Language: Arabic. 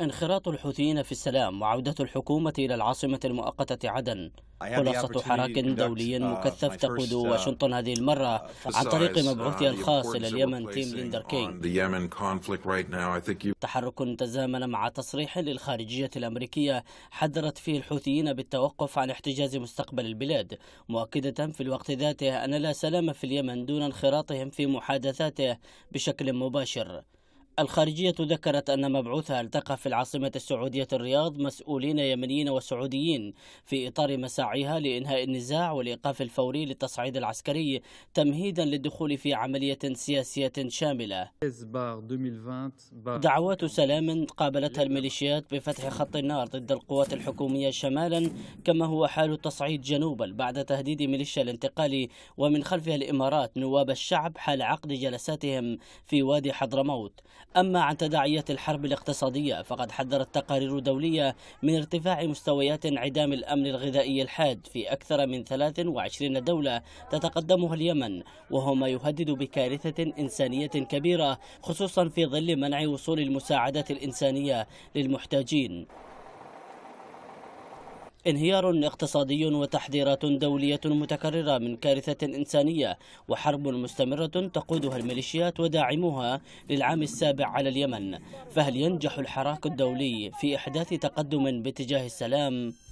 انخراط الحوثيين في السلام وعودة الحكومة إلى العاصمة المؤقتة عدن خلاصة حراك دولي uh, مكثف تقود uh, واشنطن هذه المرة عن طريق uh, مبعوثها الخاص إلى اليمن تيم ليندر كينج تحرك تزامن مع تصريح للخارجية الأمريكية حذرت فيه الحوثيين بالتوقف عن احتجاز مستقبل البلاد مؤكدة في الوقت ذاته أن لا سلام في اليمن دون انخراطهم في محادثاته بشكل مباشر الخارجية ذكرت أن مبعوثها التقى في العاصمة السعودية الرياض مسؤولين يمنيين وسعوديين في إطار مساعيها لإنهاء النزاع والإيقاف الفوري للتصعيد العسكري تمهيدا للدخول في عملية سياسية شاملة دعوات سلام قابلتها الميليشيات بفتح خط النار ضد القوات الحكومية شمالا كما هو حال التصعيد جنوبا بعد تهديد ميليشيا الانتقالي ومن خلفها الإمارات نواب الشعب حال عقد جلساتهم في وادي حضرموت أما عن تداعيات الحرب الاقتصادية فقد حذرت تقارير دولية من ارتفاع مستويات انعدام الأمن الغذائي الحاد في أكثر من 23 دولة تتقدمها اليمن وهو ما يهدد بكارثة إنسانية كبيرة خصوصا في ظل منع وصول المساعدات الإنسانية للمحتاجين انهيار اقتصادي وتحذيرات دولية متكررة من كارثة إنسانية وحرب مستمرة تقودها الميليشيات وداعموها للعام السابع على اليمن فهل ينجح الحراك الدولي في إحداث تقدم باتجاه السلام؟